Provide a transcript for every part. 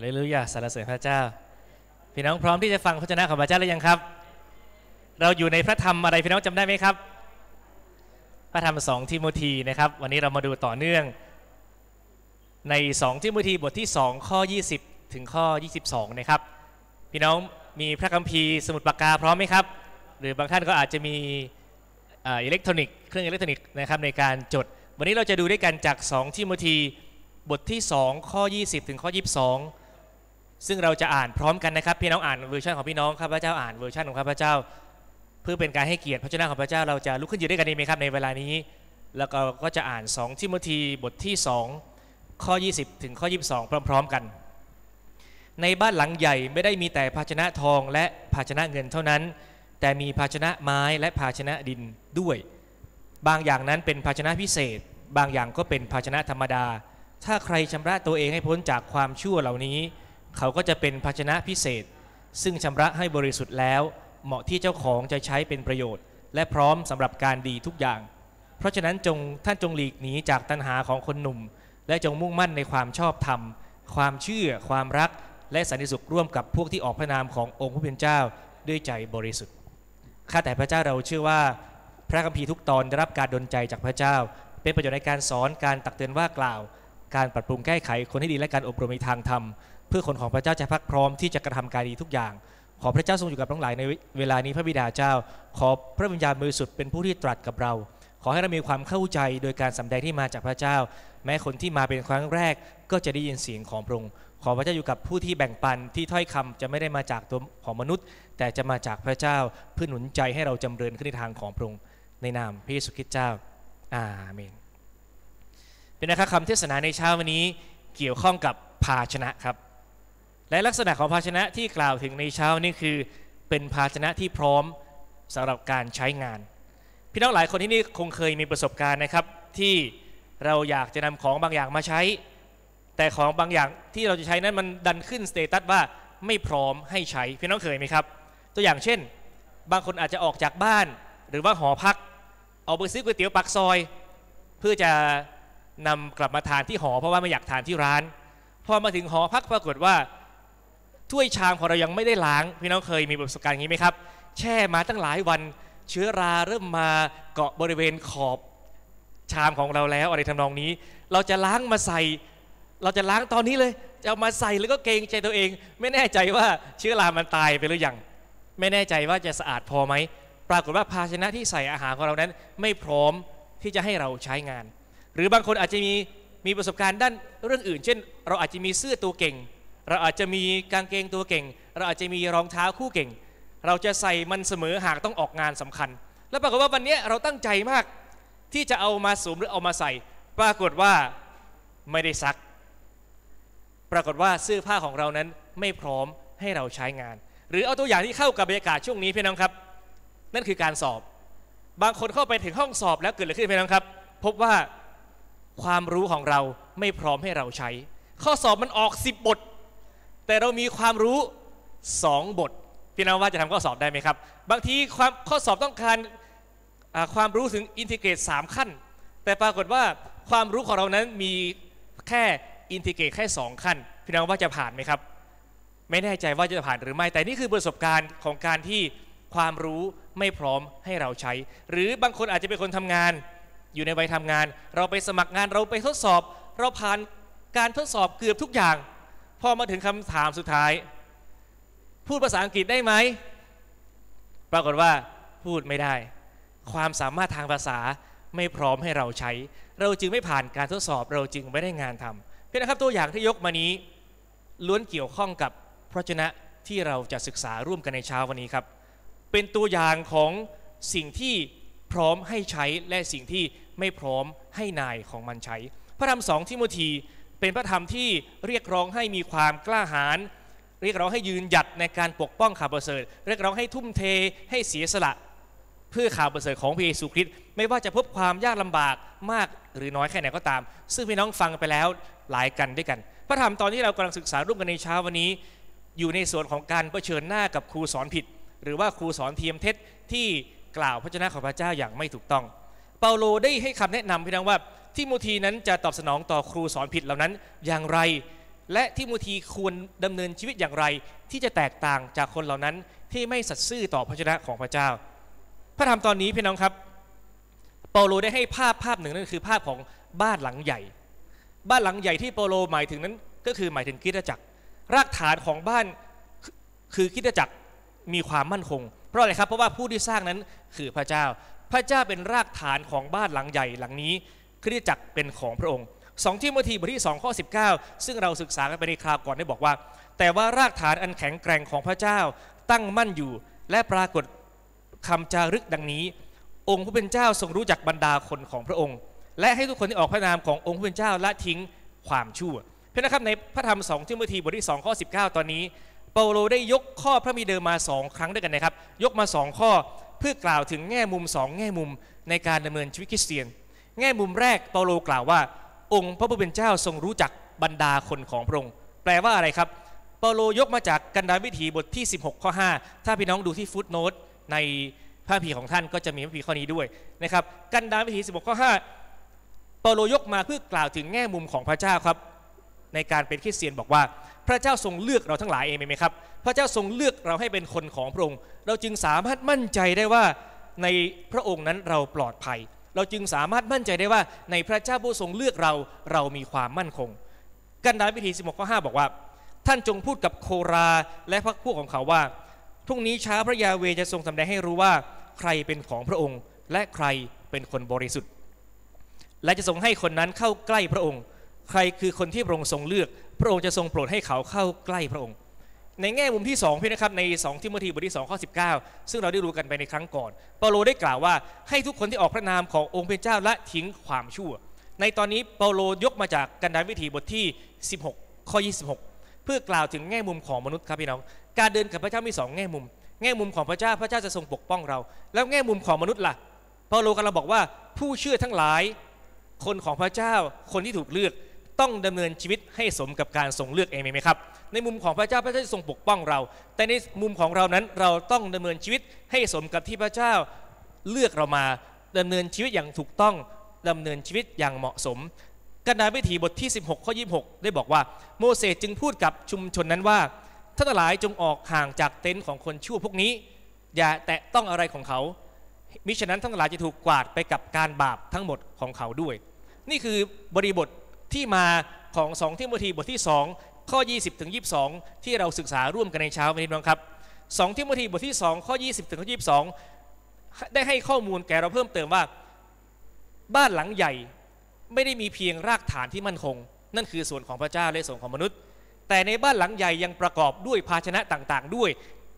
เลลูยาสรรเสริญพระเจ้าพี่น้องพร้อมที่จะฟังพระชนะของพระเจ้าหรือยังครับ เราอยู่ในพระธรรมอะไรพี่น้องจำได้ไหมครับ พระธรรมสองทิโมธีนะครับวันนี้เรามาดูต่อเนื่อง ในสองทิโมธีบทที่สองข้อ 20 ถึงข้อ 22 นะครับ พี่น้องมีพระคัมภีร์สมุดปากกาพร้อมไหมครับ หรือบางท่านก็อาจจะมีอิเล็กทรอนิกส์เครื่องอิเล็กทรอนิกส์นะครับในการจด วันนี้เราจะดูด้วยกันจาก 2 ทิโมธีบทที่ 2 ข้อ 20 ถึงข้อ 22ซึ่งเราจะอ่านพร้อมกันนะครับพี่น้องอ่านเวอร์ชันของพี่น้องข้าพเจ้าอ่านเวอร์ชันของข้าพเจ้า เพื่อเป็นการให้เกียรติพระเจ้าของพระเจ้า เราจะลุกขึ้นยืนด้วยกันดีไหมครับ ในเวลานี้ แล้วก็ก็จะอ่าน 2 ทิโมธีบทที่ 2 ข้อ 20ถึงข้อ22 พร้อมๆ กัน ในบ้านหลังใหญ่ไม่ได้มีแต่ภาชนะทองและภาชนะเงินเท่านั้น แต่มีภาชนะไม้และภาชนะดินด้วย บางอย่างนั้นเป็นภาชนะพิเศษ บางอย่างก็เป็นภาชนะธรรมดา ถ้าใครชำระตัวเองให้พ้นจากความชั่วเหล่านี้เขาก็จะเป็นภาชนะพิเศษ ซึ่งชำระให้บริสุทธิ์แล้ว เหมาะที่เจ้าของจะใช้เป็นประโยชน์ และพร้อมสำหรับการดีทุกอย่าง เพราะฉะนั้นจงท่านจงหลีกหนี จากตัณหาของคนหนุ่ม และจงมุ่งมั่นในความชอบธรรม ความเชื่อความรัก และสันติสุขร่วมกับพวกที่ออกพระนามขององค์พระผู้เป็นเจ้าด้วยใจบริสุทธิ์ข้าแต่พระเจ้าเราเชื่อว่าพระคัมภีร์ทุกตอนได้รับการดลใจจากพระเจ้าเป็นประโยชน์ในการสอนการตักเตือนว่ากล่าว การปรับปรุงแก้ไขคนให้ดีและการอบรมในทางธรรมเพื่อคนของพระเจ้าจะพักพร้อม ที่จะกระทำการดีทุกอย่าง ขอพระเจ้าทรงอยู่กับทั้งหลายในเวลานี้พระบิดาเจ้า ขอพระวิญญาณบริสุทธิ์เป็นผู้ที่ตรัสกับเรา ขอให้เรามีความเข้าใจโดยการสำแดงที่มาจากพระเจ้า แม้คนที่มาเป็นครั้งแรกก็จะได้ยินเสียงของพระองค์ขอพระเจ้าอยู่กับผู้ที่แบ่งปันที่ถ้อยคำจะไม่ได้มาจากตัวของมนุษย์ แต่จะมาจากพระเจ้าเพื่อหนุนใจให้เราจำเริญขึ้นในทางของพระองค์ในนามพระเยซูคริสต์เจ้าอาเมน เป็นนะครับคำเทศนาในเช้าวันนี้เกี่ยวข้องกับภาชนะครับและลักษณะของภาชนะที่กล่าวถึงในเช้านี้คือเป็นภาชนะที่พร้อมสำหรับการใช้งาน พี่น้องหลายคนที่นี่ คงเคยมีประสบการณ์นะครับ ที่เราอยากจะนำของบางอย่างมาใช้ แต่ของบางอย่างที่เราจะใช้นั้นมันดันขึ้นสเตตัสว่าไม่พร้อมให้ใช้ พี่น้องเคยไหมครับ ตัวอย่างเช่น บางคนอาจจะออกจากบ้าน หรือว่าหอพักเอาไปซื้อก๋วยเตี๋ยวปักซอยเพื่อจะนำกลับมาทานที่หอเพราะว่าไม่อยากทานที่ร้านพอมาถึงหอพักปรากฏว่า้วยชามของเรายังไม่ได้ล้าง พี่น้องเคยมีประสบการณ์อย่างนี้ไหมครับ แช่มาตั้งหลายวันเชื้อราเริ่มมาเกาะบริเวณขอบ ชามของเราแล้วอะไรทำนองนี้ เราจะล้างมาใส่ เราจะล้างตอนนี้เลย จะามาใส่แล้วก็เกรงใจตัวเอง ไม่แน่ใจว่าเชื้อรามันตายไปหรือยังไม่แน่ใจว่าจะสะอาดพอไหมปรากฏว่าภาชนะที่ใส่อาหารของเรานั้นไม่พร้อมที่จะให้เราใช้งาน หรือบางคนอาจจะมีมีประสบการณ์ด้านเรื่องอื่นเช่น เราอาจจะมีเสื้อตัวเก่งเราอาจจะมีกางเกงตัวเก่ง เราอาจจะมีรองเท้าคู่เก่ง เราจะใส่มันเสมอหากต้องออกงานสำคัญ แล้วปรากฏว่าวันนี้เราตั้งใจมาก ที่จะเอามาสวมหรือเอามาใส่ ปรากฏว่าไม่ได้ซัก ปรากฏว่าเสื้อผ้าของเรานั้นไม่พร้อมให้เราใช้งาน หรือเอาตัวอย่างที่เข้ากับบรรยากาศช่วงนี้พี่น้องครับ นั่นคือการสอบ บางคนเข้าไปถึงห้องสอบแล้วเกิดอะไรขึ้นพี่น้องครับ พบว่าความรู้ของเราไม่พร้อมให้เราใช้ ข้อสอบมันออก10บทแต่เรามีความรู้ 2 บทพี่น้องว่าจะทำข้อสอบได้ไหมครับ บางทีความข้อสอบต้องการความรู้ถึงอินทิเกรต3 ขั้น แต่ปรากฏว่าความรู้ของเรานั้นมีแค่อินทิเกรตแค่ 2 ขั้นพี่น้องว่าจะผ่านไหมครับ ไม่แน่ใจว่าจะผ่านหรือไม่แต่นี่คือประสบการณ์ของการที่ความรู้ไม่พร้อมให้เราใช้ หรือบางคนอาจจะเป็นคนทำงานอยู่ในวัยทำงาน เราไปสมัครงานเราไปทดสอบ เราผ่านการทดสอบเกือบทุกอย่างพอมาถึงคำถามสุดท้าย พูดภาษาอังกฤษได้ไหม ปรากฏว่าพูดไม่ได้ ความสามารถทางภาษาไม่พร้อมให้เราใช้ เราจึงไม่ผ่านการทดสอบ เราจึงไม่ได้งานทำพื่อนะครับตัวอย่างที่ยกมานี้ ล้วนเกี่ยวข้องกับพระชนะที่เราจะศึกษาร่วมกันในเช้าวันนี้ครับ เป็นตัวอย่างของสิ่งที่พร้อมให้ใช้และสิ่งที่ไม่พร้อมให้นายของมันใช้ พระธรรมสองทิโมธีเป็นพระธรรมที่เรียกร้องให้มีความกล้าหาญเรียกร้องให้ยืนหยัด ในการปกป้องข่าวประเสริฐเรียกร้องให้ทุ่มเทให้เสียสละเพื่อข่าวประเสริฐของพระเยซูคริสต์ไม่ว่าจะพบความยากลำบากมากหรือน้อยแค่ไหนก็ตามซึ่งพี่น้องฟังไปแล้วหลายกันด้วยกัน พระธรรมตอนที่เรากำลังศึกษาร่วมกันในเช้าวันนี้ อยู่ในส่วนของการเผชิญหน้ากับครูสอนผิด หรือว่าครูสอนเทียมเท็จที่กล่าวพระจ้าของพระเจ้าอย่างไม่ถูกต้อง เปาโลได้ให้คำแนะนำพี่น้องว่าทิโมธีนั้นจะตอบสนองต่อครูสอนผิดเหล่านั้นอย่างไร และทิโมธีควรดำเนินชีวิตอย่างไร ที่จะแตกต่างจากคนเหล่านั้นที่ไม่สัตย์ซื่อต่อพระชนะของพระเจ้า พระธรรมตอนนี้พี่น้องครับเปาโลได้ให้ภาพภาพหนึ่งนั่นคือภาพของบ้านหลังใหญ่ บ้านหลังใหญ่ที่เปาโลหมายถึงนั้นก็คือหมายถึงกิดจักร รากฐานของบ้านคือกิดจักรมีความมั่นคง เพราะอะไรครับ เพราะว่าผู้ที่สร้างนั้นคือพระเจ้า พระเจ้าเป็นรากฐานของบ้านหลังใหญ่หลังนี้คริสตจักรเป็นของพระองค์สองที่มทีบทที่ 2 ข้อ 19 ซึ่งเราศึกษากันไปในคราวก่อนได้บอกว่า แต่ว่ารากฐานอันแข็งแกร่งของพระเจ้าตั้งมั่นอยู่ และปรากฏคำจารึกดังนี้ องค์ผู้เป็นเจ้าทรงรู้จักบรรดาคนของพระองค์ และให้ทุกคนที่ออกพระนามขององค์ผู้เป็นเจ้าละทิ้งความชั่ว เพื่อนะครับ ในพระธรรมสองที่มทีบทที่ 2 ข้อ 19 ตอนนี้เปาโลได้ยกข้อพระมีเดิมมาสองครั้งด้วยกันนะครับ ยกมาสองข้อเพื่อกล่าวถึงแง่มุมสองแง่มุมในการดำเนินชีวิตคริสเตียนแง่มุมแรกเปาโลกล่าวว่าองค์ พระผู้เป็นเจ้าทรงรู้จักบรรดาคนของพระองค์ แปลว่าอะไรครับเปาโลยกมาจากกันดารวิถีบทที่ 16ข้อ5ถ้าพี่น้องดูที่ฟุตโนตในพระพีของท่านก็จะมีพระพีข้อนี้ด้วยนะครับกันดารวิถี16ข้อ5เปาโลยกมาเพื่อกล่าวถึงแง่มุมของพระเจ้าครับ ในการเป็นคริสเตียนบอกว่า พระเจ้าทรงเลือกเราทั้งหลายเองไหมครับพระเจ้าทรงเลือกเราให้เป็นคนของพระองค์ เราจึงสามารถมั่นใจได้ว่า ในพระองค์นั้นเราปลอดภัยเราจึงสามารถมั่นใจได้ว่าในพระเจ้าผู้ทรงเลือกเราเรามีความมั่นคง กันดารวิธี16ข้อ5บอกว่า ท่านจงพูดกับโคราและพรรคพวกของเขาว่า ทุ่งนี้ช้าพระยาเวจะทรงสำแดงให้รู้ว่า ใครเป็นของพระองค์และใครเป็นคนบริสุทธิ์ และจะทรงให้คนนั้นเข้าใกล้พระองค์ ใครคือคนที่พระองค์ทรงเลือก พระองค์จะทรงโปรดให้เขาเข้าใกล้พระองค์ในแง่มุมที่2พี่นะครับใน2ที่มธีบทที่2ข้อ19ซึ่งเราได้รู้กันไปในครั้งก่อนเปาโลได้กล่าวว่าให้ทุกคนที่ออกพระนามขององค์พระเจ้าละทิ้งความชั่ว ในตอนนี้เปาโลยกมาจากกันดารวิถีบทที่ 16ข้อ26 เพื่อกล่าวถึงแง่มุมของมนุษย์ครับพี่น้อง การเดินกับพระเจ้ามี2แง่มุม แง่มุมของพระเจ้าพระเจ้าจะทรงปกป้องเรา แล้วแง่มุมของมนุษย์ล่ะเปาโลกำลังบอกว่า ผู้เชื่อทั้งหลาย คนของพระเจ้าคนที่ถูกเลือกต้องดำเนินชีวิตให้สมกับการทรงเลือกเองไหมครับ ในมุมของพระเจ้าพระเจ้าทรงปกป้องเรา แต่ในมุมของเรานั้นเราต้องดำเนินชีวิตให้สมกับที่พระเจ้าเลือกเรามาดำเนินชีวิตอย่างถูกต้องดำเนินชีวิตอย่างเหมาะสมกนาวิถีบทที่ 16ข้อ26 ได้บอกว่าโมเสสจึงพูดกับชุมชนนั้นว่าท่านหลายจงออกห่างจากเต็นท์ของคนชั่วพวกนี้ อย่าแตะต้องอะไรของเขา มิฉะนั้นท่านหลายจะถูกกวาดไปกับการบาปทั้งหมดของเขาด้วย นี่คือบริบทที่มาของสองทิโมธีบทที่ 2 ข้อ 20ถึง 22 ที่เราศึกษาร่วมกันในเช้าวันนี้นะครับสองทิโมธีบทที่2ข้อ20 ถึงข้อ22 ได้ให้ข้อมูลแก่เราเพิ่มเติมว่า บ้านหลังใหญ่ไม่ได้มีเพียงรากฐานที่มั่นคง นั่นคือส่วนของพระเจ้าและส่วนของมนุษย์ แต่ในบ้านหลังใหญ่ยังประกอบด้วยภาชนะต่างๆ ด้วย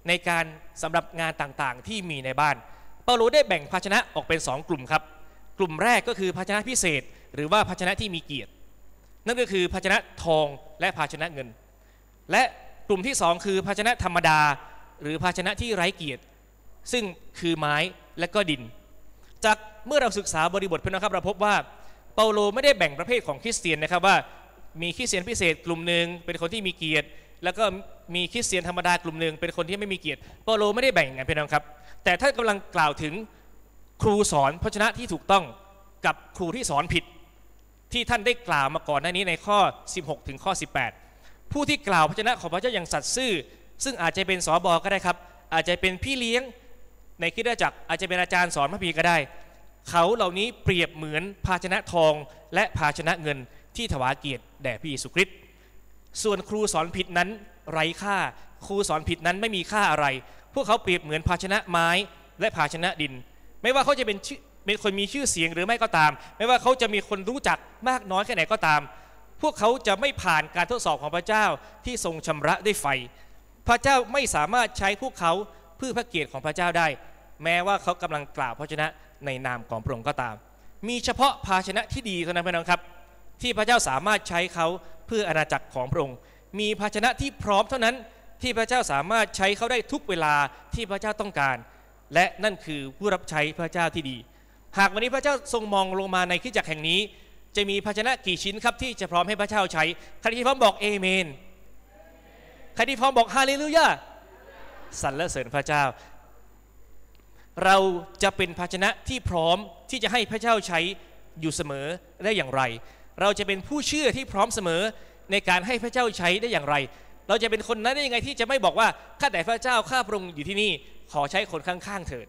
ในการสำหรับงานต่างๆที่มีในบ้าน เปาโลได้แบ่งภาชนะออกเป็น 2 กลุ่มครับกลุ่มแรกก็คือภาชนะพิเศษ หรือว่าภาชนะที่มีเกียรตินั่นก็คือภาชนะทองและภาชนะเงิน และกลุ่มที่ 2 คือภาชนะธรรมดา หรือภาชนะที่ไร้เกียรติ ซึ่งคือไม้และก็ดิน จากเมื่อเราศึกษาบริบทเพื่อนครับ เราพบว่าเปาโลไม่ได้แบ่งประเภทของคริสเตียนนะครับว่า มีคริสเตียนพิเศษกลุ่มหนึ่งเป็นคนที่มีเกียรติ แล้วก็มีคริสเตียนธรรมดากลุ่มหนึ่งเป็นคนที่ไม่มีเกียรติเปาโลไม่ได้แบ่ง อย่างนั้นเพื่อนครับ แต่ท่านกำลังกล่าวถึง ครูสอนพระชนะที่ถูกต้องกับครูที่สอนผิดที่ท่านได้กล่าวมาก่อนหน้านี้ในข้อ 16 ถึงข้อ18ผู้ที่กล่าวพระชนะของพระเจ้าอย่างสัตย์ซื่อซึ่งอาจจะเป็นสอบอ ก็ได้ครับ อาจจะเป็นพี่เลี้ยงในคิดจักอาจจะเป็นอาจารย์สอนพระพีก็ได้ เขาเหล่านี้เปรียบเหมือนภาชนะทองและภาชนะเงิน ที่ถวายเกียรติแด่พระเยซูคริสต์ส่วนครูสอนผิดนั้น ไร้ค่า ครูสอนผิดนั้นไม่มีค่าอะไร พวกเขาเปรียบเหมือนภาชนะไม้และภาชนะดิน ไม่ว่าเขาจะเป็นเป็นคนมีชื่อเสียงหรือไม่ก็ตาม ไม่ว่าเขาจะมีคนรู้จักมากน้อยแค่ไหนก็ตาม พวกเขาจะไม่ผ่านการทดสอบของพระเจ้าที่ทรงชำระด้วยไฟ พระเจ้าไม่สามารถใช้พวกเขาเพื่อพระเกียรติของพระเจ้าได้ แม้ว่าเขากำลังกล่าวพระชนะในนามของพระองค์ก็ตาม มีเฉพาะภาชนะที่ดีเท่านั้นพี่น้องครับ ที่พระเจ้าสามารถใช้เขาเพื่ออาณาจักรของพระองค์ มีภาชนะที่พร้อมเท่านั้น ที่พระเจ้าสามารถใช้เขาได้ทุกเวลาที่พระเจ้าต้องการ และนั่นคือผู้รับใช้พระเจ้าที่ดีหากวันนี้พระเจ้าทรงมองลงมาในคิดจักแห่งนี้จะมีภาชนะกี่ชิ้นครับที่จะพร้อมให้พระเจ้าใช้ใครที่พร้อมบอกเอเมนใครที่พร้อมบอกฮาเลลูยาสรรเสริญพระเจ้า เราจะเป็นภาชนะที่พร้อมที่จะให้พระเจ้าใช้อยู่เสมอได้อย่างไร เราจะเป็นผู้เชื่อที่พร้อมเสมอในการให้พระเจ้าใช้ได้อย่างไร เราจะเป็นคนนั้นได้ยังไงที่จะไม่บอกว่าข้าแต่พระเจ้าข้าพระองค์อยู่ที่นี่ขอใช้คนข้างๆเถิด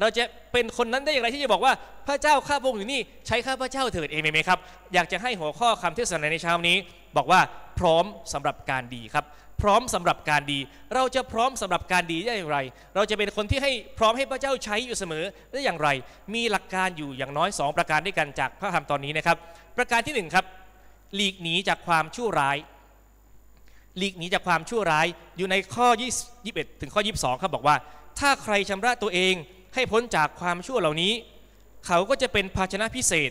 เราจะเป็นคนนั้นได้อย่างไรที่จะบอกว่าพระเจ้าข้าพระองค์อยู่นี่ใช้ข้าพระเจ้าเถิดเองไหมครับอยากจะให้หัวข้อคำเทศนาในเช้านี้ บอกว่าพร้อมสำหรับการดีครับ พร้อมสำหรับการดี เราจะพร้อมสำหรับการดีได้อย่างไร เราจะเป็นคนที่ให้พร้อมให้พระเจ้าใช้อยู่เสมอ ได้อย่างไร มีหลักการอยู่อย่างน้อย 2 ประการด้วยกันจากพระธรรมตอนนี้นะครับ ประการที่1ครับหลีกหนีจากความชั่วร้ายหลีกหนีจากความชั่วร้ายอยู่ในข้อ 21 ถึงข้อ22ครับบอกว่า ถ้าใครชำระตัวเองให้พ้นจากความชั่วเหล่านี้ เขาก็จะเป็นภาชนะพิเศษ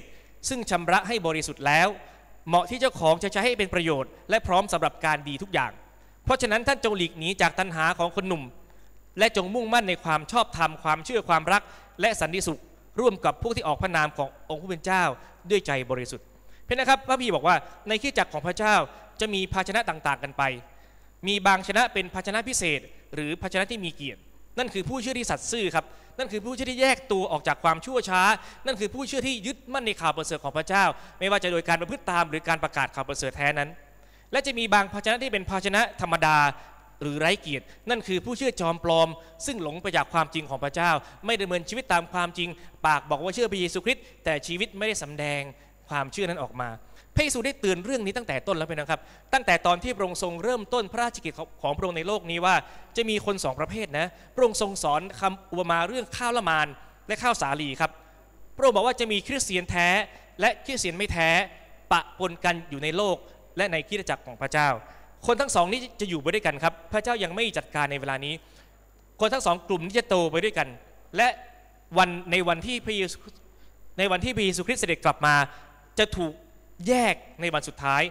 ซึ่งชำระให้บริสุทธิ์แล้ว เหมาะที่เจ้าของจะใช้ให้เป็นประโยชน์และพร้อมสำหรับการดีทุกอย่าง เพราะฉะนั้นท่านจงหลีกหนีจากตัณหาของคนหนุ่ม และจงมุ่งมั่นในความชอบธรรมความเชื่อความรัก และสันติสุขร่วมกับพวกที่ออกพระนามขององค์ผู้เป็นเจ้าด้วยใจบริสุทธิ์เพื่อนะครับพระพี่บอกว่าในขี้จักรของพระเจ้าจะมีภาชนะต่างๆกันไป มีบางชนะเป็นภาชนะพิเศษ หรือภาชนะที่มีเกียรตินั่นคือผู้เชื่อที่สัตย์ซื่อครับนั่นคือผู้เชื่อที่แยกตัวออกจากความชั่วช้า นั่นคือผู้เชื่อที่ยึดมั่นในข่าวประเสริฐของพระเจ้า ไม่ว่าจะโดยการประพฤติตามหรือการประกาศข่าวประเสริฐแท้นั้น และจะมีบางภาชนะที่เป็นภาชนะธรรมดา หรือไร้เกียรตินั่นคือผู้เชื่อจอมปลอม ซึ่งหลงไปจากความจริงของพระเจ้า ไม่ดำเนินชีวิตตามความจริง ปากบอกว่าเชื่อพระเยซูคริสต์แต่ชีวิตไม่ได้สำแดงความเชื่อนั้นออกมาพระเยซูได้เตือนเรื่องนี้ตั้งแต่ต้นแล้วเป็นนะครับ ตั้งแต่ตอนที่พระองค์ทรงเริ่มต้นพระราชกิจของพระองค์ในโลกนี้ว่า จะมีคนสองประเภทนะพระองค์ทรงสอนคำอุปมาเรื่องข้าวละมานและข้าวสาลีครับพระองค์บอกว่าจะมีคริสเตียนแท้และคริสเตียนไม่แท้ ปะปนกันอยู่ในโลกและในคิดจักรของพระเจ้า คนทั้งสองนี้จะอยู่ไปด้วยกันครับ พระเจ้ายังไม่จัดการในเวลานี้ คนทั้งสอง กลุ่มนี้จะโตไปด้วยกัน และวันในวันที่พระเยซูในวันที่พระเยซูคริสต์เสด็จกลับมาจะถูกแยกในวันสุดท้าย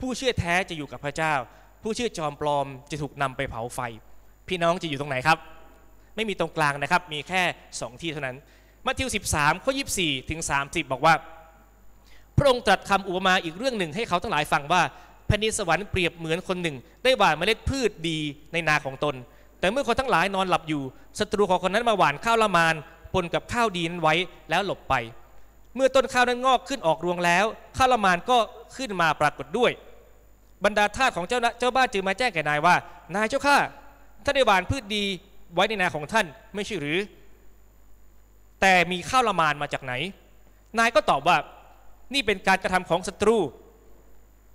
ผู้เชื่อแท้จะอยู่กับพระเจ้า ผู้เชื่อจอมปลอมจะถูกนำไปเผาไฟ พี่น้องจะอยู่ตรงไหนครับ ไม่มีตรงกลางนะครับ มีแค่สองที่เท่านั้นมัทธิว 13ข้อ24 ถึง 30 บอกว่า พระองค์ตรัสคำอุปมาอีกเรื่องหนึ่งให้เขาทั้งหลายฟังว่าแผ่นดินสวรรค์เปรียบเหมือนคนหนึ่ง ได้หว่านเมล็ดพืชดีในนาของตน แต่เมื่อคนทั้งหลายนอนหลับอยู่ศัตรูของคนนั้นมาหว่านข้าวละมานปนกับข้าวดีนั้นไว้แล้วหลบไปเมื่อต้นข้าวนั้นงอกขึ้นออกรวงแล้ว ข้าวละมานก็ขึ้นมาปรากฏด้วย บรรดาทาสของเจ้าเจ้าบ้านจึงมาแจ้งแก่นายว่า นายเจ้าข้าท่านได้หวานพืชดีไว้ในนาของท่านไม่ใช่หรือ แต่มีข้าวละมานมาจากไหน นายก็ตอบว่านี่เป็นการกระทำของศัตรู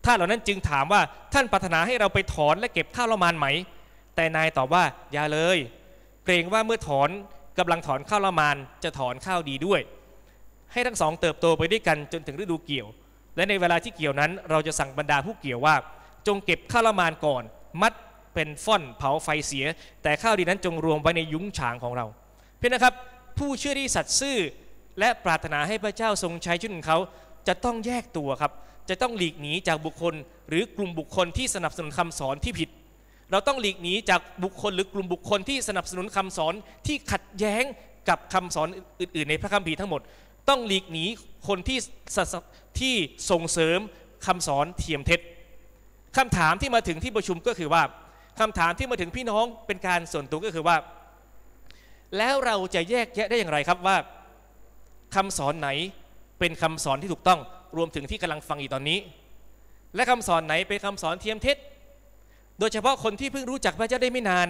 ท่านเหล่านั้นจึงถามว่าท่านปรารถนาให้เราไปถอนและเก็บข้าวละมานไหม แต่นายตอบว่าอย่าเลยเกรงว่าเมื่อถอนกำลังถอนข้าวละมานจะถอนข้าวดีด้วยให้ทั้งสองเติบโตไปด้วยกันจนถึงฤดูเกี่ยว และในเวลาที่เกี่ยวนั้น เราจะสั่งบรรดาผู้เกี่ยวว่า จงเก็บข้าวละมานก่อน มัดเป็นฟ่อนเผาไฟเสีย แต่ข้าวดีนั้นจงรวมไว้ในยุ้งฉางของเราเพื่อนนะครับ ผู้เชื่อที่สัตย์ซื่อ และปรารถนาให้พระเจ้าทรงใช้ชุดของเขา จะต้องแยกตัวครับ จะต้องหลีกหนีจากบุคคล หรือกลุ่มบุคคลที่สนับสนุนคำสอนที่ผิด เราต้องหลีกหนีจากบุคคลหรือกลุ่มบุคคลที่สนับสนุนคำสอนที่ขัดแย้งกับคำสอนอื่นๆ ในพระคัมภีร์ทั้งหมดต้องหลีกหนีคนที่ที่ส่งเสริมคำสอนเทียมเท็จ คำถามที่มาถึงที่ประชุมก็คือว่า คำถามที่มาถึงพี่น้องเป็นการส่วนตัวก็คือว่า แล้วเราจะแยกแยะได้อย่างไรครับว่าคำสอนไหนเป็นคำสอนที่ถูกต้อง รวมถึงที่กำลังฟังอยู่ตอนนี้ และคำสอนไหนเป็นคำสอนเทียมเท็จ โดยเฉพาะคนที่เพิ่งรู้จักพระเจ้าได้ไม่นาน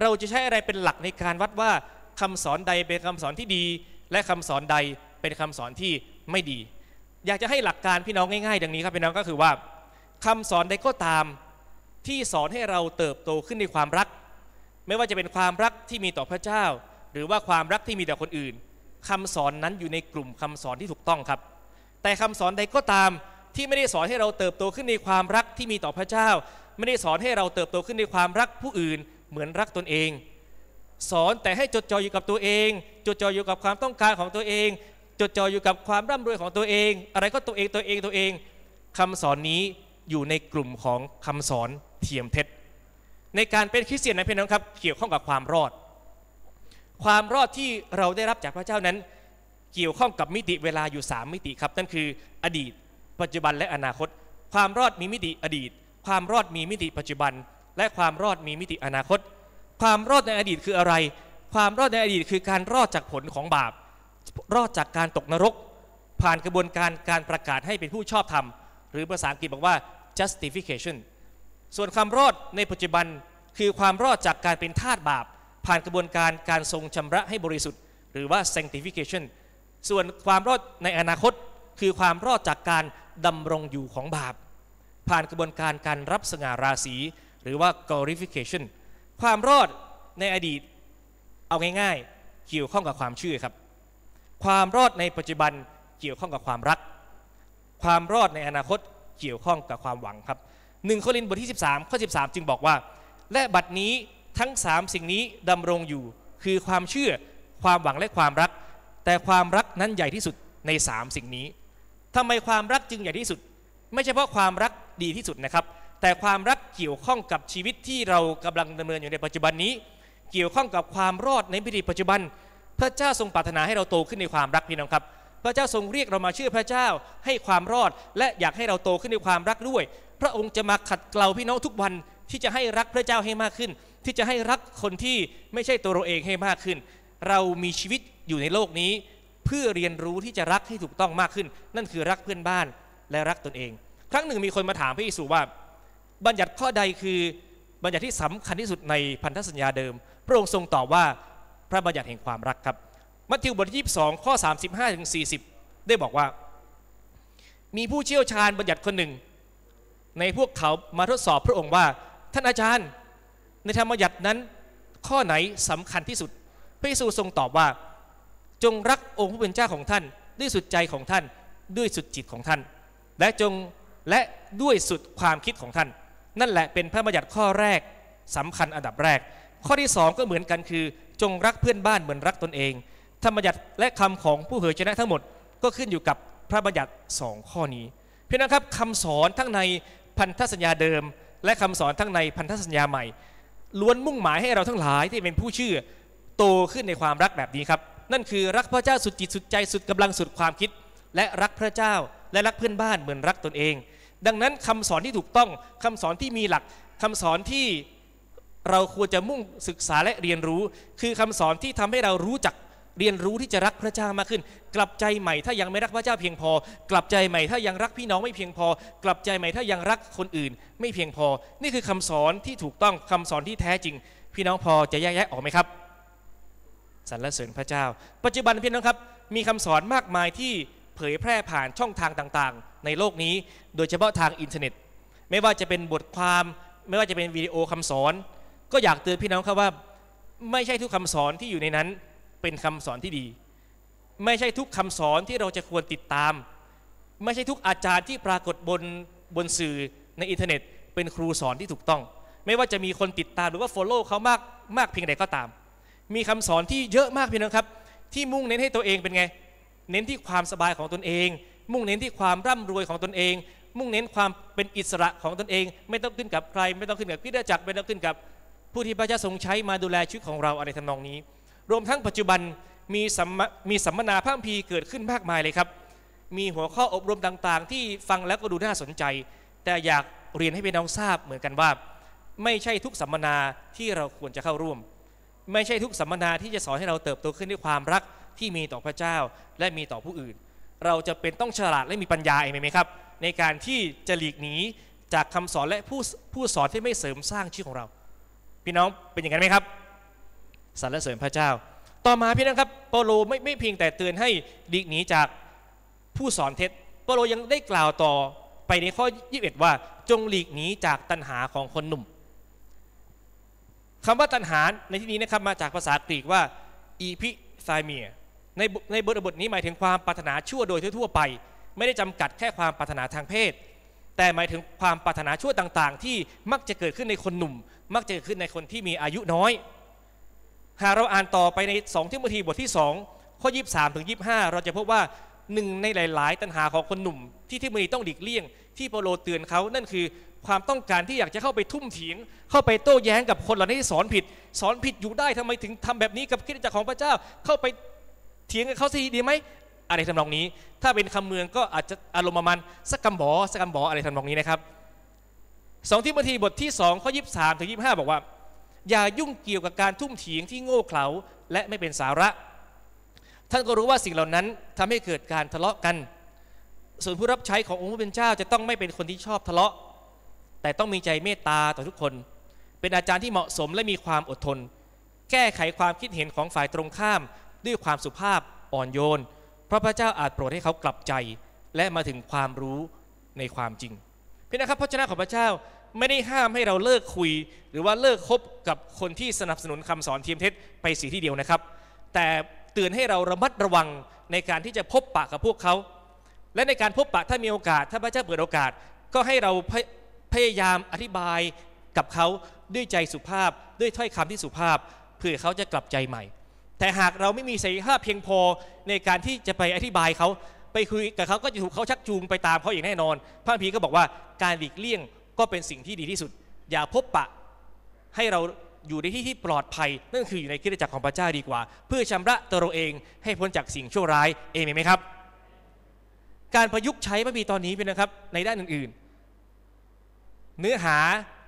เราจะใช้อะไรเป็นหลักในการวัดว่าคำสอนใดเป็นคำสอนที่ดี และคำสอนใดเป็นคำสอนที่ไม่ดี อยากจะให้หลักการพี่น้องง่ายๆดังนี้ครับพี่น้องก็คือว่า คำสอนใดก็ตาม ที่สอนให้เราเติบโตขึ้นในความรัก ไม่ว่าจะเป็นความรักที่มีต่อพระเจ้า หรือว่าความรักที่มีต่อคนอื่น คำสอนนั้นอยู่ในกลุ่มคำสอนที่ถูกต้องครับ แต่คำสอนใดก็ตาม ที่ไม่ได้สอนให้เราเติบโตขึ้นในความรักที่มีต่อพระเจ้า ไม่ได้สอนให้เราเติบโตขึ้นในความรักผู้อื่น เหมือนรักตนเอง สอนแต่ให้จดจ่ออยู่กับตัวเอง จดจ่ออยู่กับความต้องการของตัวเองจดจ่ออยู่กับความร่ำรวยของตัวเอง อะไรก็ตัวเองตัวเองตัวเอง คำสอนนี้อยู่ในกลุ่มของคำสอนเทียมเท็จ ในการเป็นคริสเตียนนั้นเพียงนั้นครับเกี่ยวข้องกับความรอด ความรอดที่เราได้รับจากพระเจ้านั้น เกี่ยวข้องกับมิติเวลาอยู่ 3 มิติครับ นั่นคืออดีตปัจจุบันและอนาคต ความรอดมีมิติอดีต ความรอดมีมิติปัจจุบัน และความรอดมีมิติอนาคต ความรอดในอดีตคืออะไร ความรอดในอดีตคือการรอดจากผลของบาปรอดจากการตกนรก ผ่านกระบวนการการประกาศให้เป็นผู้ชอบธรรมหรือภาษาอังกฤษบอกว่า justification ส่วนความรอดในปัจจุบัน คือความรอดจากการเป็นทาสบาป ผ่านกระบวนการการทรงชำระให้บริสุทธิ์หรือว่า sanctification ส่วนความรอดในอนาคตคือความรอดจากการดำรงอยู่ของบาป ผ่านกระบวนการการรับสง่าราศีหรือว่า glorification ความรอดในอดีต เอาง่าย ๆ เกี่ยวข้องกับความเชื่อครับความรอดในปัจจุบันเกี่ยวข้องกับความรัก ความรอดในอนาคตเกี่ยวข้องกับความหวังครับหนึ่งโครินธ์บทที่ 13ข้อ13 จึงบอกว่า และบัดนี้ทั้ง 3 สิ่งนี้ดำรงอยู่คือความเชื่อความหวังและความรัก แต่ความรักนั้นใหญ่ที่สุดใน 3 สิ่งนี้ทำไมความรักจึงใหญ่ที่สุด ไม่ใช่เพราะความรักดีที่สุดนะครับ แต่ความรักเกี่ยวข้องกับชีวิตที่เรากำลังดำเนินอยู่ในปัจจุบันนี้ เกี่ยวข้องกับความรอดในพิธีปัจจุบันพระเจ้าทรงปรารถนาให้เราโตขึ้นในความรักพี่น้องครับ พระเจ้าทรงเรียกเรามาเชื่อพระเจ้าให้ความรอด และอยากให้เราโตขึ้นในความรักด้วย พระองค์จะมาขัดเกลาพี่น้องทุกวันที่จะให้รักพระเจ้าให้มากขึ้น ที่จะให้รักคนที่ไม่ใช่ตัวเราเองให้มากขึ้น เรามีชีวิตอยู่ในโลกนี้เพื่อเรียนรู้ที่จะรักให้ถูกต้องมากขึ้น นั่นคือรักเพื่อนบ้านและรักตนเอง ครั้งหนึ่งมีคนมาถามพระเยซูว่า บัญญัติข้อใดคือบัญญัติที่สำคัญที่สุดในพันธสัญญาเดิม พระองค์ทรงตอบว่าพระบัญญัติแห่งความรักครับ มัทธิวบทที่22ข้อ35ถึงสีได้บอกว่า มีผู้เชี่ยวชาญบัญญัติคนหนึ่ง ในพวกเขามาทดสอบพระองค์ว่าท่านอาจารย์ ในธรรมบัญญัตินั้น ข้อไหนสำคัญที่สุด พระเยซูทรงตอบว่าจงรักองค์ผู้เป็นเจ้าของท่าน ด้วยสุดใจของท่าน ด้วยสุดจิตของท่าน และจงและด้วยสุดความคิดของท่าน นั่นแหละเป็นพระบัญญัติข้อแรกสำคัญอันดับแรก ข้อที่2ก็เหมือนกันคือจงรักเพื่อนบ้านเหมือนรักตนเอง ธรรมบัญญัติและคำของผู้เผยชนะทั้งหมด ก็ขึ้นอยู่กับพระบัญญัติสองข้อนี้ เพื่อนะครับคำสอนทั้งในพันธสัญญาเดิม และคำสอนทั้งในพันธสัญญาใหม่ล้วนมุ่งหมายให้เราทั้งหลายที่เป็นผู้เชื่อ โตขึ้นในความรักแบบนี้ครับ นั่นคือ รักพระเจ้าสุดจิตสุดใจสุดกำลังสุดความคิด และรักพระเจ้า และรักเพื่อนบ้านเหมือนรักตนเอง ดังนั้นคำสอนที่ถูกต้องคำสอนที่มีหลักคำสอนที่เราควรจะมุ่งศึกษาและเรียนรู้ คือคำสอนที่ทำให้เรารู้จักเรียนรู้ที่จะรักพระเจ้ามากขึ้น กลับใจใหม่ถ้ายังไม่รักพระเจ้าเพียงพอ กลับใจใหม่ถ้ายังรักพี่น้องไม่เพียงพอ กลับใจใหม่ถ้ายังรักคนอื่น ไม่เพียงพอ นี่คือคำสอนที่ถูกต้องคำสอนที่แท้จริง พี่น้องพอจะแยกแยะออกไหมครับสรรเสริญพระเจ้า ปัจจุบันพี่น้องครับ มีคำสอนมากมายที่เผยแพร่ผ่านช่องทางต่างๆ ในโลกนี้ โดยเฉพาะทางอินเทอร์เน็ต ไม่ว่าจะเป็นบทความ ไม่ว่าจะเป็นวิดีโอคำสอนก็อยากเตือนพี่น้องครับว่า ไม่ใช่ทุกคำสอนที่อยู่ในนั้นเป็นคำสอนที่ดี ไม่ใช่ทุกคำสอนที่เราจะควรติดตาม ไม่ใช่ทุกอาจารย์ที่ปรากฏบนบนสื่อในอินเทอร์เน็ต เป็นครูสอนที่ถูกต้อง ไม่ว่าจะมีคนติดตามหรือว่าฟอลโล่เขามากมากเพียงใดก็ตาม มีคำสอนที่เยอะมากพี่น้องครับที่มุ่งเน้นให้ตัวเองเป็นไง เน้นที่ความสบายของตนเอง มุ่งเน้นที่ความร่ำรวยของตนเอง มุ่งเน้นความเป็นอิสระของตนเอง ไม่ต้องขึ้นกับใคร ไม่ต้องขึ้นกับพิธีจักรไม่ต้องขึ้นกับผู้ที่พระเจ้าทรงใช้มาดูแลชีวิตของเราอะไรทำนองนี้ รวมทั้งปัจจุบันมีสัมมีสัมมนาพระพีเกิดขึ้นมากมายเลยครับ มีหัวข้ออบรมต่างๆ ที่ฟังแล้วก็ดูน่าสนใจ แต่อยากเรียนให้พี่น้องทราบเหมือนกันว่า ไม่ใช่ทุกสัมมนาที่เราควรจะเข้าร่วม ไม่ใช่ทุกสัมมนาที่จะสอนให้เราเติบโตขึ้นด้วยความรักที่มีต่อพระเจ้าและมีต่อผู้อื่น เราจะเป็นต้องฉลาดและมีปัญญาเองไหมครับ ในการที่จะหลีกหนีจากคำสอนและผู้ผู้สอนที่ไม่เสริมสร้างชื่อของเราพี่น้องเป็นอย่างนั้นไหมครับสรรเสริญพระเจ้า ต่อมาพี่น้องครับเปโลไม่ไม่เพียงแต่เตือนให้ดีหนีจากผู้สอนเท็จเปโลยังได้กล่าวต่อไปในข้อ 21 ว่าจงหลีกหนีจากตัณหาของคนหนุ่มคำว่าตัณหาในที่นี้นะครับมาจากภาษากรีกว่าอีพิไซเมียในในบทบทนี้หมายถึงความปรารถนาชั่วโดยทั่วไป ไม่ได้จำกัดแค่ความปรารถนาทางเพศแต่หมายถึงความปรารถนาชั่วต่างๆ ที่มักจะเกิดขึ้นในคนหนุ่ม มักจะเกิดขึ้นในคนที่มีอายุน้อย หากเราอ่านต่อไปในสองที่มทีบทที่2ข้อ23ถึง25เราจะพบว่าหนึ่งในหลาย ๆ ตัณหาของคนหนุ่มที่ที่มธีต้องหลีกเลี่ยง ที่เปโลเตือนเขานั่นคือความต้องการที่อยากจะเข้าไปทุ่มเถียงเข้าไปโต้แย้งกับคนเหล่านี้ที่สอนผิด สอนผิดอยู่ได้ทำไมถึงทำแบบนี้กับคิดจักของพระเจ้าเข้าไปเถียงกับเขาสิดีไหมอะไรทำนองนี้ ถ้าเป็นคำเมืองก็อาจจะอารมณ์มันสักกำบอสักกำบอ อะไรทำนองนี้นะครับสองที่บทีบทที่สองข้อยีาถึงยีบอกว่า อย่ายุ่งเกี่ยวกับการทุ่มเถียงที่โง่เขลา และไม่เป็นสาระ ท่านก็รู้ว่าสิ่งเหล่านั้นทำให้เกิดการทะเลาะกัน ส่วนผู้รับใช้ขององค์พระเป็นเจ้า จะต้องไม่เป็นคนที่ชอบทะเลาะแต่ต้องมีใจเมตตาต่อทุกคน เป็นอาจารย์ที่เหมาะสมและมีความอดทน แก้ไขความคิดเห็นของฝ่ายตรงข้ามด้วยความสุภาพอ่อนโยนพราะพระเจ้าอาจโปรดให้เขากลับใจและมาถึงความรู้ในความจริงพี่นะครับพระชนะของพระเจ้าไม่ได้ห้ามให้เราเลิกคุย หรือว่าเลิกคบกับคนที่สนับสนุนคำสอนเทียมเท็จไปสีที่เดียวนะครับ แต่เตือนให้เราระมัดระวังในการที่จะพบปะกับพวกเขา และในการพบปะถ้ามีโอกาส ถ้าพระเจ้าเปิดโอกาสก็ให้เราพยายามอธิบายกับเขาด้วยใจสุภาพด้วยถ้อยคำที่สุภาพ เพื่อเขาจะกลับใจใหม่แต่หากเราไม่มีศักยภาพเพียงพอในการที่จะไปอธิบายเขาไปคุยกับเขาก็จะถูกเขาชักจูงไปตามเขาอย่างแน่นอนพระพีก็บอกว่าการหลีกเลี่ยงก็เป็นสิ่งที่ดีที่สุด อย่าพบปะ ให้เราอยู่ในที่ที่ปลอดภัย นั่นคืออยู่ในคิดจักรของพระเจ้าดีกว่า เพื่อชำระตัวเราเองให้พ้นจากสิ่งชั่วร้ายเองไหมครับ การประยุกต์ใช้พระพีตอนนี้เป็นนะครับในด้านอื่น ๆ เนื้อหา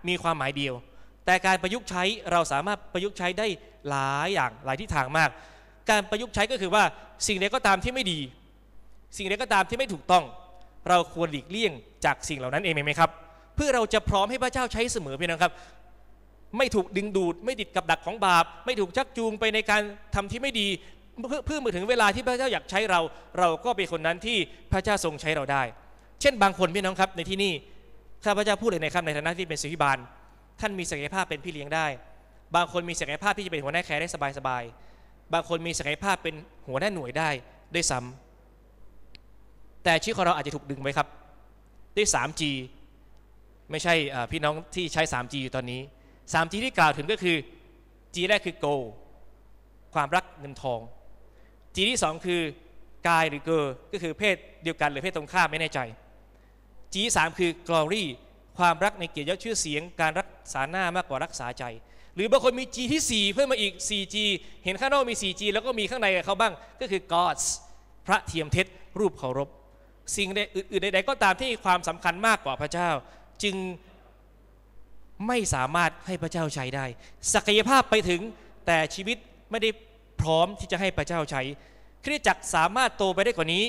มีความหมายเดียวแต่การประยุกต์ใช้เราสามารถประยุกต์ใช้ได้หลายอย่างหลายทิศทางมาก การประยุกต์ใช้ก็คือว่าสิ่งใดก็ตามที่ไม่ดี สิ่งใดก็ตามที่ไม่ถูกต้อง เราควรหลีกเลี่ยงจากสิ่งเหล่านั้นเองไหมครับ เพื่อเราจะพร้อมให้พระเจ้าใช้เสมอพี่น้องครับ ไม่ถูกดึงดูดไม่ติดกับดักของบาป ไม่ถูกชักจูงไปในการทำที่ไม่ดี เพื่อเมื่อถึงเวลาที่พระเจ้าอยากใช้เรา เราก็เป็นคนนั้นที่พระเจ้าทรงใช้เราได้ เช่นบางคนพี่น้องครับในที่นี่ข้าพเจ้าพูดเลยนะครับในฐานะที่เป็นศิริบาลท่านมีศักยภาพเป็นพี่เลี้ยงได้ บางคนมีศักยภาพที่จะเป็นหัวหน้าแคร์ได้สบายๆ บางคนมีศักยภาพเป็นหัวหน้าหน่วยได้ด้วยซ้ำ แต่ชื่อของเราอาจจะถูกดึงไว้ครับด้วย 3G ไม่ใช่พี่น้องที่ใช้ 3G อยู่ตอนนี้ 3G ที่กล่าวถึงก็คือ G แรกคือ go ความรักเงินทอง G ที่ 2 คือกายหรือเกอก็คือเพศเดียวกันหรือเพศตรงข้ามไม่แน่ใจ G 3คือ glory ความรักในเกียรติยศชื่อเสียงการรักษาหน้ามากกว่ารักษาใจ หรือบางคนมี G ที่ 4 เพิ่มมาอีก 4G เห็นข้างนอกมี 4G แล้วก็มีข้างในเขาบ้างก็คือ Gods พระเทียมเท็จรูปเคารพสิ่งใดอื่นใดก็ตามที่มีความสำคัญมากกว่าพระเจ้า จึงไม่สามารถให้พระเจ้าใช้ได้ ศักยภาพไปถึงแต่ชีวิตไม่ได้พร้อมที่จะให้พระเจ้าใช้ คริสตจักรสามารถโตไปได้กว่านี้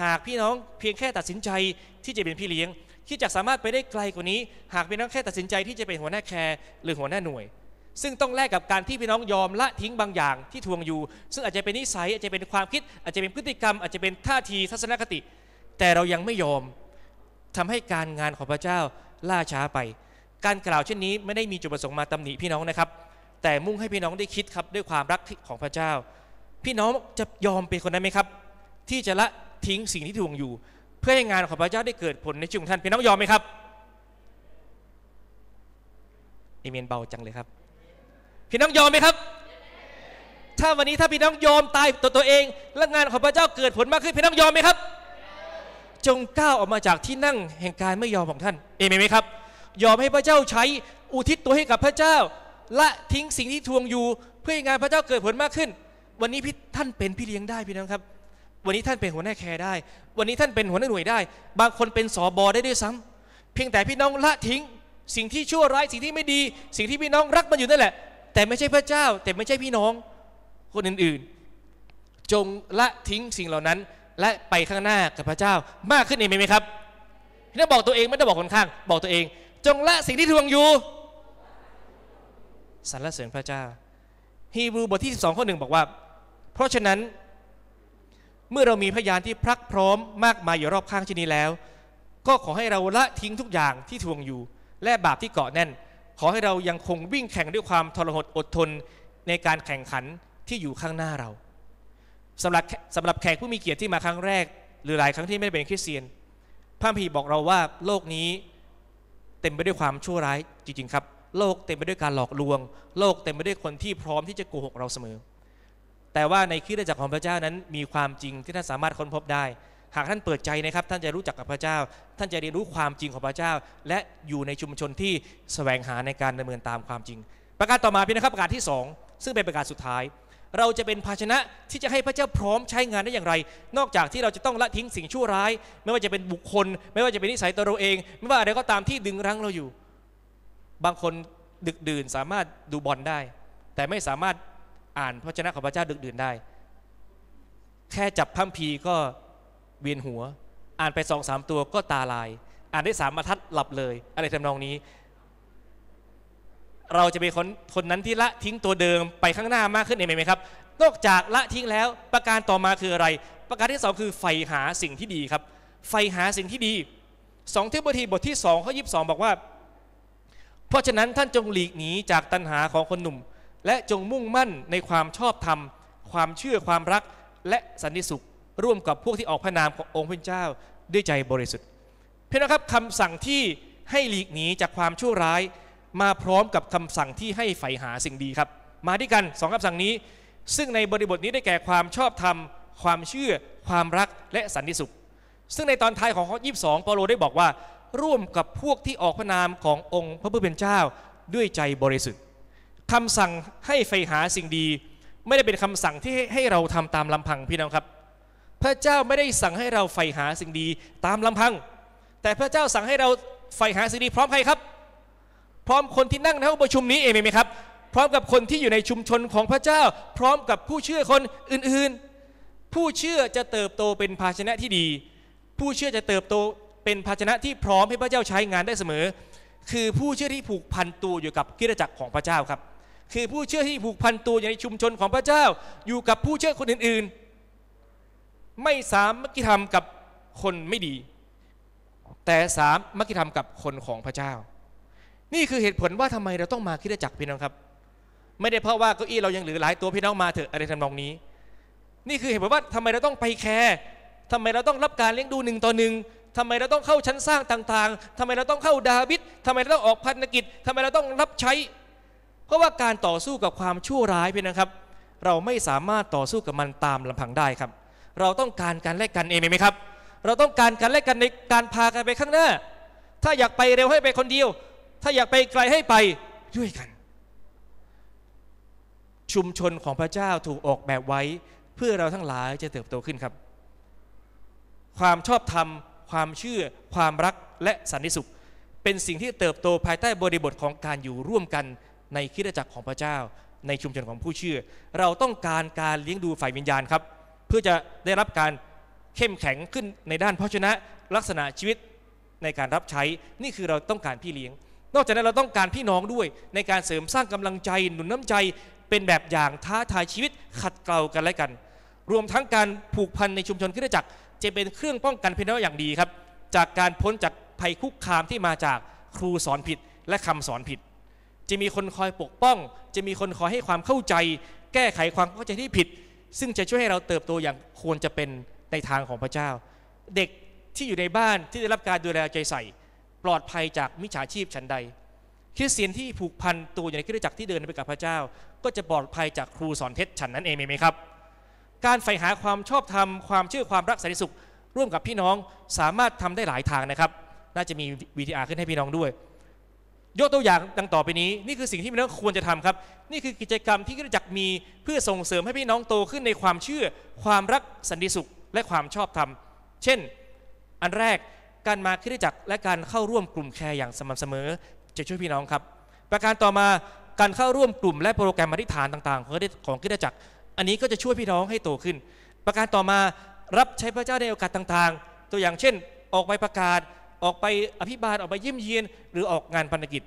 หากพี่น้องเพียงแค่ตัดสินใจที่จะเป็นพี่เลี้ยงที่จะสามารถไปได้ไกลกว่านี้ หากพี่น้องแค่ตัดสินใจที่จะเป็นหัวหน้าแคร์หรือหัวหน้าหน่วย ซึ่งต้องแลกกับการที่พี่น้องยอมละทิ้งบางอย่างที่ทวงอยู่ ซึ่งอาจจะเป็นนิสัยอาจจะเป็นความคิด อาจจะเป็นพฤติกรรม อาจจะเป็นท่าทีทัศนคติ แต่เรายังไม่ยอมทำให้การงานของพระเจ้าล่าช้าไป การกล่าวเช่นนี้ไม่ได้มีจุดประสงค์มาตำหนิพี่น้องนะครับ แต่มุ่งให้พี่น้องได้คิดครับด้วยความรักของพระเจ้า พี่น้องจะยอมเป็นคนนั้นไหมครับ ที่จะละทิ้งสิ่งที่ทวงอยู่เพื่อให้งานของพระเจ้าได้เกิดผลในชีวิตท่านพี่น้องยอมไหมครับอีเมนเบาจังเลยครับ พี่น้องยอมไหมครับ ถ้าวันนี้ถ้าพี่น้องยอมตายตัวตัวเอง และงานของพระเจ้าเกิดผลมากขึ้นพี่น้องยอมไหมครับ จงก้าวออกมาจากที่นั่งแห่งการไม่ยอมของท่านเอเมนไหมครับ ยอมให้พระเจ้าใช้อุทิศตัวให้กับพระเจ้า และทิ้งสิ่งที่ทวงอยู่ เพื่อให้งานพระเจ้าเกิดผลมากขึ้น วันนี้พี่ท่านเป็นพี่เลี้ยงได้พี่น้องครับวันนี้ท่านเป็นหัวหน้าแคร์ได้ วันนี้ท่านเป็นหัวหน้าหน่วยได้ บางคนเป็นสอบอได้ด้วยซ้ำ เพียงแต่พี่น้องละทิ้ง สิ่งที่ชั่วร้ายสิ่งที่ไม่ดี สิ่งที่พี่น้องรักมันอยู่นั่นแหละ แต่ไม่ใช่พระเจ้า แต่ไม่ใช่พี่น้อง คนอื่นๆ จงละทิ้งสิ่งเหล่านั้น และไปข้างหน้ากับพระเจ้ามากขึ้นเองไหมครับพี่น้องบอกตัวเอง ไม่ต้องบอกคนข้าง บอกตัวเอง จงละสิ่งที่ทวงอยู่ สรรเสริญพระเจ้า ฮีบรูบทที่ 12 ข้อหนึ่งบอกว่า เพราะฉะนั้นเมื่อเรามีพยานที่พรักพร้อมมากมายอยู่รอบข้างเช่นนี้แล้ว ก็ขอให้เราละทิ้งทุกอย่างที่ทวงอยู่ และบาปที่เกาะแน่น ขอให้เรายังคงวิ่งแข่งด้วยความทรหดอดทนในการแข่งขันที่อยู่ข้างหน้าเราสำหรับสำหรับแขกผู้มีเกียรติที่มาครั้งแรกหรือหลายครั้งที่ไม่เป็นคริสเตียนพระพีบอกเราว่าโลกนี้เต็มไปด้วยความชั่วร้ายจริง ๆ ครับ โลกเต็มไปด้วยการหลอกลวง โลกเต็มไปด้วยคนที่พร้อมที่จะโกหกเราเสมอแต่ว่าในคิดจักรของพระเจ้านั้นมีความจริงที่ท่านสามารถค้นพบได้ หากท่านเปิดใจนะครับ ท่านจะรู้จักกับพระเจ้า ท่านจะเรียนรู้ความจริงของพระเจ้า และอยู่ในชุมชนที่สแสวงหาในการดำเนินตามความจริง ประการต่อมาพี่นะครับ ประการที่ 2 ซึ่งเป็นประการสุดท้าย เราจะเป็นภาชนะที่จะให้พระเจ้าพร้อมใช้งานได้อย่างไร นอกจากที่เราจะต้องละทิ้งสิ่งชั่วร้าย ไม่ว่าจะเป็นบุคคลไม่ว่าจะเป็นนิสัยตัวเราเองไม่ว่าอะไรก็ตามที่ดึงรั้งเราอยู่ บางคนดึกดื่นสามารถดูบอลได้ แต่ไม่สามารถอ่านพระเจ้าของพระเจ้าดึกดื่นได้ แค่จับพัมพี ก็เวียนหัว อ่านไปสองสามตัวก็ตาลาย อ่านได้สามบรรทัดหลับเลยอะไรทำนองนี้ เราจะเป็นคนคนนั้นที่ละทิ้งตัวเดิมไปข้างหน้ามากขึ้นเองไหมครับ นอกจากละทิ้งแล้ว ประการต่อมาคืออะไร ประการที่สองคือใฝ่หาสิ่งที่ดีครับใฝ่หาสิ่งที่ดีสองเทวบทีบทที่สองข้อยีิบสองบอกว่า เพราะฉะนั้นท่านจงหลีกหนีจากตัณหาของคนหนุ่มและจงมุ่งมั่นในความชอบธรรม ความเชื่อความรักและสันติสุข ร่วมกับพวกที่ออกพระนามขององค์พระเจ้าด้วยใจบริสุทธิ์เพื่อนะครับคำสั่งที่ให้หลีกหนีจากความชั่วร้าย มาพร้อมกับคำสั่งที่ให้ใฝ่หาสิ่งดีครับ มาด้วยกันสองคำสั่งนี้ ซึ่งในบริบทนี้ได้แก่ความชอบธรรม ความเชื่อความรักและสันติสุขซึ่งในตอนท้ายของข้อ22เปาโลได้บอกว่า ร่วมกับพวกที่ออกพระนามขององค์พระผู้เป็นเจ้าด้วยใจบริสุทธิ์คำสั่งให้ไฟหาสิ่งดี ไม่ได้เป็นคำสั่งที่ให้เราทำตามลำพังพี่น้องครับ พระเจ้าไม่ได้สั่งให้เราไฟหาสิ่งดีตามลำพัง แต่พระเจ้าสั่งให้เราไฟหาสิ่งดีพร้อมใคร ครับ พร้อมคนที่นั่งในห้องประชุมนี้เองไหมครับ พร้อมกับคนที่อยู่ในชุมชนของพระเจ้า พร้อมกับผู้เชื่อคนอื่นๆ ผู้เชื่อจะเติบโตเป็นภาชนะที่ดี ผู้เชื่อจะเติบโตเป็นภาชนะที่พร้อมให้พระเจ้าใช้งานได้เสมอ คือผู้เชื่อที่ผูกพันตัวอยู่กับกิจจักรของพระเจ้าครับคือผู้เชื่อที่ผูกพันตัวอยู่ในชุมชนของพระเจ้า อยู่กับผู้เชื่อคนอื่นๆ ไม่สามมักกิธรรมกับคนไม่ดี แต่สามมักกิธรรมกับคนของพระเจ้า นี่คือเหตุผลว่าทำไมเราต้องมาคิดจักรพี่น้องครับ ไม่ได้เพราะว่าเก้าอี้เรายังเหลือหลายตัวพี่น้องมาเถอะอะไรทำนองนี้ นี่คือเหตุผลว่าทำไมเราต้องไปแคร์ทำไมเราต้องรับการเลี้ยงดูหนึ่งต่อหนึ่งทำไมเราต้องเข้าชั้นสร้างต่าง ๆทำไมเราต้องเข้าดาวิดทำไมเราต้องออกพันธกิจทำไมเราต้องรับใช้เพราะว่าการต่อสู้กับความชั่วร้ายเพี่นะครับ เราไม่สามารถต่อสู้กับมันตามลำพังได้ครับ เราต้องการการแลกกันเองไหมครับ เราต้องการการแลกกันในการพากันไปข้างหน้า ถ้าอยากไปเร็วให้ไปคนเดียว ถ้าอยากไปไกลให้ไปด้วยกัน ชุมชนของพระเจ้าถูกออกแบบไว้ เพื่อเราทั้งหลายจะเติบโตขึ้นครับ ความชอบธรรมความเชื่อความรักและสันติสุขเป็นสิ่งที่เติบโตภายใต้บริบทของการอยู่ร่วมกันในคิดจักรของพระเจ้า ในชุมชนของผู้เชื่อ เราต้องการการเลี้ยงดูฝ่ายวิญญาณครับ เพื่อจะได้รับการเข้มแข็งขึ้นในด้านพระชนะลักษณะชีวิตในการรับใช้นี่คือเราต้องการพี่เลี้ยง นอกจากนั้นเราต้องการพี่น้องด้วยในการเสริมสร้างกำลังใจหนุนน้ำใจเป็นแบบอย่างท้าทายชีวิตขัดเกลากันและกัน รวมทั้งการผูกพันในชุมชนขึ้นจักรจะเป็นเครื่องป้องกันพี่น้องอย่างดีครับ จากการพ้นจากภัยคุกคามที่มาจากครูสอนผิดและคำสอนผิดจะมีคนคอยปกป้อง จะมีคนคอยให้ความเข้าใจ แก้ไขความเข้าใจที่ผิด ซึ่งจะช่วยให้เราเติบโตอย่างควรจะเป็นในทางของพระเจ้า เด็กที่อยู่ในบ้านที่ได้รับการดูแลใจใส่ ปลอดภัยจากมิจฉาชีพชั้นใดคริสเตียนที่ผูกพันตัวอยู่ในคริสตจักรที่เดินไปกับพระเจ้า ก็จะปลอดภัยจากครูสอนเท็จฉันนั้นเองไหมครับการใฝ่หาความชอบธรรมความเชื่อความรักสันติสุขร่วมกับพี่น้องสามารถทำได้หลายทางนะครับ น่าจะมีวีดีอาร์ขึ้นให้พี่น้องด้วยยกตัวอย่างดังต่อไปนี้นี่คือสิ่งที่พี่น้องควรจะทำครับ นี่คือกิจกรรมที่คิดจักมีเพื่อส่งเสริมให้พี่น้องโตขึ้นในความเชื่อความรักสันติสุขและความชอบธรรม เช่นอันแรกการมาคิดจักและการเข้าร่วมกลุ่มแคร์อย่างสม่ำเสมอจะช่วยพี่น้องครับ ประการต่อมาการเข้าร่วมกลุ่ม และโปรแกรมอธิษฐานต่างๆของของคิดจักอันนี้ก็จะช่วยพี่น้องให้โตขึ้น ประการต่อมารับใช้พระเจ้าในโอกาสต่างๆ ตัวอย่างเช่น ออกไปประกาศออกไปอภิบาลออกไปเยี่ยมเยียนหรือออกงานพันธกิจ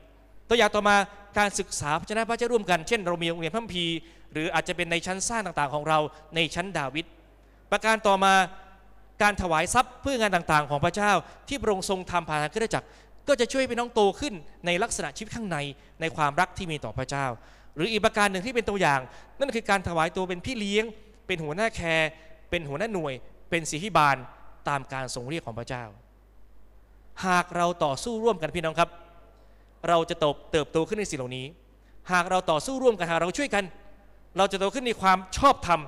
ตัวอย่างต่อมาการศึกษาพระเจ้าพระเจ้าร่วมกันเช่นเรามีโรงเรียนพัมพีหรืออาจจะเป็นในชั้นสร้างต่างๆของเราในชั้นดาวิดประการต่อมาการถวายทรัพย์เพื่องานต่างๆของพระเจ้า ที่พระองค์ทรงทำผ่านทางคริสตจักร ก็จะช่วยพี่น้องโตขึ้นในลักษณะชีวิตข้างในในความรักที่มีต่อพระเจ้า หรืออีกประการหนึ่งที่เป็นตัวอย่าง นั่นคือการถวายตัวเป็นพี่เลี้ยง เป็นหัวหน้าแคร์เป็นหัวหน้าหน่วย เป็นสิทธิบาลตามการทรงเรียกของพระเจ้าหากเราต่อสู้ร่วมกันพี่น้องครับ เราจะเติบโตขึ้นในสิ่งเหล่านี้ หากเราต่อสู้ร่วมกันหากเราช่วยกัน เราจะโตขึ้นในความชอบธรรม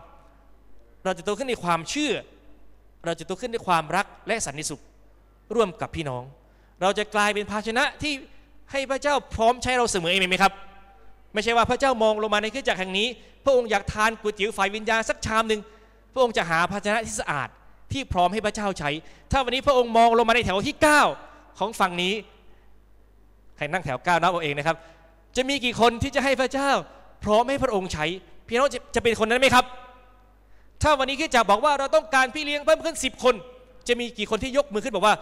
เราจะโตขึ้นในความเชื่อ เราจะโตขึ้นในความรักและสันติสุขร่วมกับพี่น้อง เราจะกลายเป็นภาชนะที่ให้พระเจ้าพร้อมใช้เราเสมอเองไหมครับ ไม่ใช่ว่าพระเจ้ามองลงมาในขึ้นจากแห่งนี้ พระองค์อยากทานก๋วยเตี๋ยวฝ่ายวิญญาณสักชามหนึ่งพระองค์จะหาภาชนะที่สะอาดที่พร้อมให้พระเจ้าใช้ ถ้าวันนี้พระองค์มองลงมาในแถวที่ 9 ของฝั่งนี้ ใครนั่งแถว9นับเอาเองนะครับ จะมีกี่คนที่จะให้พระเจ้า พร้อมให้พระองค์ใช้พี่น้องจะจะเป็นคนนั้นไหมครับ ถ้าวันนี้ขี้จจาบอกว่าเราต้องการพี่เลี้ยงเพิ่มขึ้น10คน จะมีกี่คนที่ยกมือขึ้นบอกว่า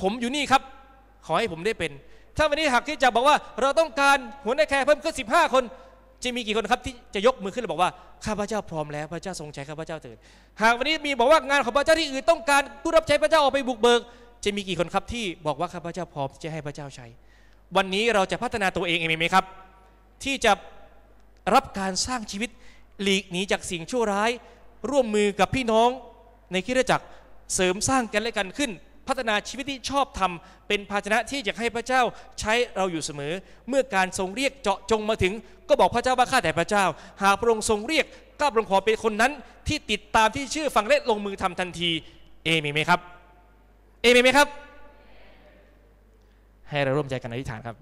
ผมอยู่นี่ครับ ขอให้ผมได้เป็น ถ้าวันนี้หากขี้จาบอกว่า เราต้องการหัวหน้าแคร์เพิ่มขึ้น15คนจะมีกี่คนครับที่จะยกมือขึ้นและบอกว่าข้าพเจ้าพร้อมแล้ว พระเจ้าทรงใช้ข้าพเจ้าเถิด หากวันนี้มีบอกว่างานของพระเจ้าที่อื่นต้องการผู้รับใช้พระเจ้าออกไปบุกเบิกจะมีกี่คนครับที่บอกว่าข้าพเจ้าพร้อมจะให้พระเจ้าใช้ วันนี้เราจะพัฒนาตัวเองเองไหมครับที่จะรับการสร้างชีวิตหลีกหนีจากสิ่งชั่วร้ายร่วมมือกับพี่น้องในคิดจักรเสริมสร้างกันและกันขึ้นพัฒนาชีวิตที่ชอบทำเป็นภาชนะที่อยากให้พระเจ้าใช้เราอยู่เสมอ เมื่อการทรงเรียกเจาะจงมาถึง ก็บอกพระเจ้าว่าข้าแต่พระเจ้า หากพระองค์ทรงเรียกก้าพระองค์ขอเป็นคนนั้น ที่ติดตามที่ชื่อฟังและลงมือทำทันทีเอเมนไหมครับเอเมนไหมครับ ให้เราร่วมใจกันอธิษฐานครับ